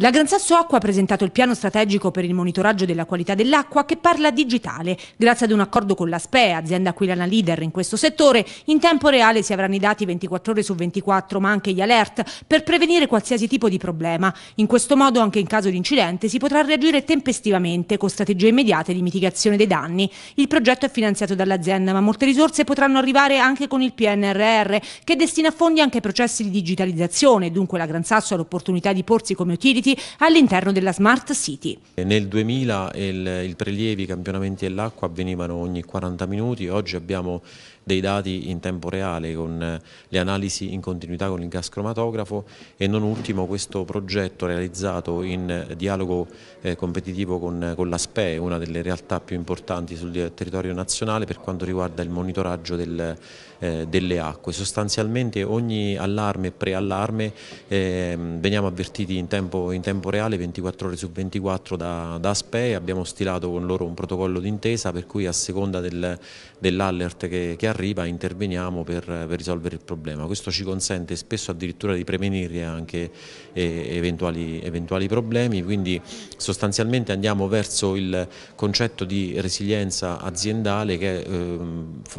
La Gran Sasso Acqua ha presentato il piano strategico per il monitoraggio della qualità dell'acqua che parla digitale. Grazie ad un accordo con la SPE, azienda aquilana leader in questo settore, in tempo reale si avranno i dati 24 ore su 24, ma anche gli alert, per prevenire qualsiasi tipo di problema. In questo modo, anche in caso di incidente, si potrà reagire tempestivamente con strategie immediate di mitigazione dei danni. Il progetto è finanziato dall'azienda, ma molte risorse potranno arrivare anche con il PNRR, che destina fondi anche ai processi di digitalizzazione. Dunque la Gran Sasso ha l'opportunità di porsi come utility riferimenti all'interno della Smart City. Nel 2000 il, il prelievi, i campionamenti dell'acqua avvenivano ogni 40 minuti, oggi abbiamo dei dati in tempo reale con eh, le analisi in continuità con il gas cromatografo e non ultimo questo progetto realizzato in eh, dialogo eh, competitivo con, eh, con la SPE, una delle realtà più importanti sul territorio nazionale per quanto riguarda il monitoraggio del, eh, delle acque. Sostanzialmente ogni allarme e preallarme eh, veniamo avvertiti in tempo, in in tempo reale 24 ore su 24 da, da ASPE abbiamo stilato con loro un protocollo d'intesa per cui a seconda del, dell'allert che, che, arriva interveniamo per, per, risolvere il problema. Questo ci consente spesso addirittura di prevenire anche eh, eventuali, eventuali problemi, quindi sostanzialmente andiamo verso il concetto di resilienza aziendale che è eh,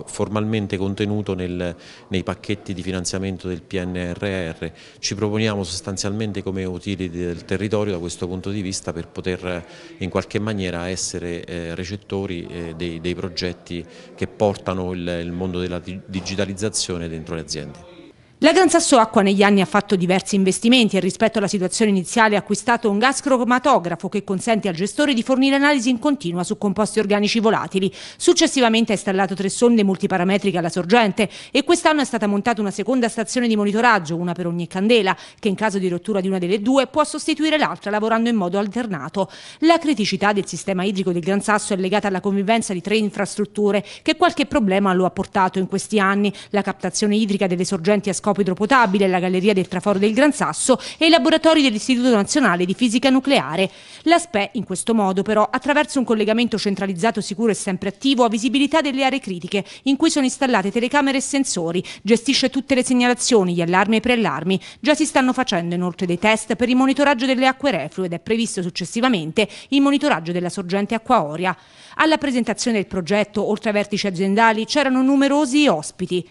formalmente contenuto nel, nei pacchetti di finanziamento del PNRR. Ci proponiamo sostanzialmente come utility del territorio da questo punto di vista per poter eh, in qualche maniera essere eh, recettori eh, dei, dei progetti che portano il, il mondo della digitalizzazione dentro le aziende. La Gran Sasso Acqua negli anni ha fatto diversi investimenti e rispetto alla situazione iniziale ha acquistato un gas cromatografo che consente al gestore di fornire analisi in continua su composti organici volatili. Successivamente ha installato tre sonde multiparametriche alla sorgente e quest'anno è stata montata una seconda stazione di monitoraggio, una per ogni candela, che in caso di rottura di una delle due può sostituire l'altra lavorando in modo alternato. La criticità del sistema idrico del Gran Sasso è legata alla convivenza di tre infrastrutture che qualche problema lo ha portato in questi anni, la captazione idrica delle sorgenti a scopo scopo idropotabile, la Galleria del Traforo del Gran Sasso e i laboratori dell'Istituto Nazionale di Fisica Nucleare. La SPE, in questo modo però, attraverso un collegamento centralizzato sicuro e sempre attivo, ha visibilità delle aree critiche in cui sono installate telecamere e sensori, gestisce tutte le segnalazioni, gli allarmi e i preallarmi. Già si stanno facendo inoltre dei test per il monitoraggio delle acque reflue ed è previsto successivamente il monitoraggio della sorgente acquaoria. Alla presentazione del progetto, oltre ai vertici aziendali, c'erano numerosi ospiti.